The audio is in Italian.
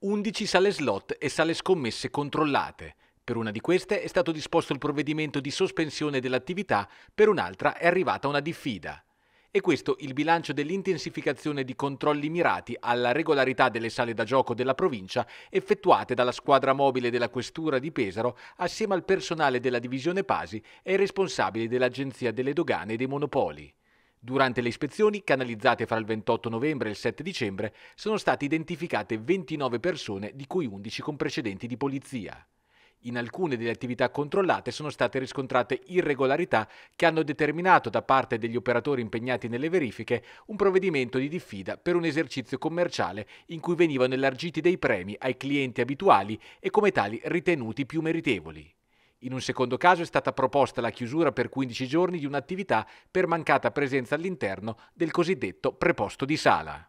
11 sale slot e sale scommesse controllate. Per una di queste è stato disposto il provvedimento di sospensione dell'attività, per un'altra è arrivata una diffida. E questo il bilancio dell'intensificazione di controlli mirati alla regolarità delle sale da gioco della provincia effettuate dalla squadra mobile della Questura di Pesaro assieme al personale della divisione Pasi e ai responsabili dell'Agenzia delle Dogane e dei Monopoli. Durante le ispezioni, canalizzate fra il 28 novembre e il 7 dicembre, sono state identificate 29 persone, di cui 11 con precedenti di polizia. In alcune delle attività controllate sono state riscontrate irregolarità che hanno determinato da parte degli operatori impegnati nelle verifiche un provvedimento di diffida per un esercizio commerciale in cui venivano elargiti dei premi ai clienti abituali e come tali ritenuti più meritevoli. In un secondo caso è stata proposta la chiusura per 15 giorni di un'attività per mancata presenza all'interno del cosiddetto preposto di sala.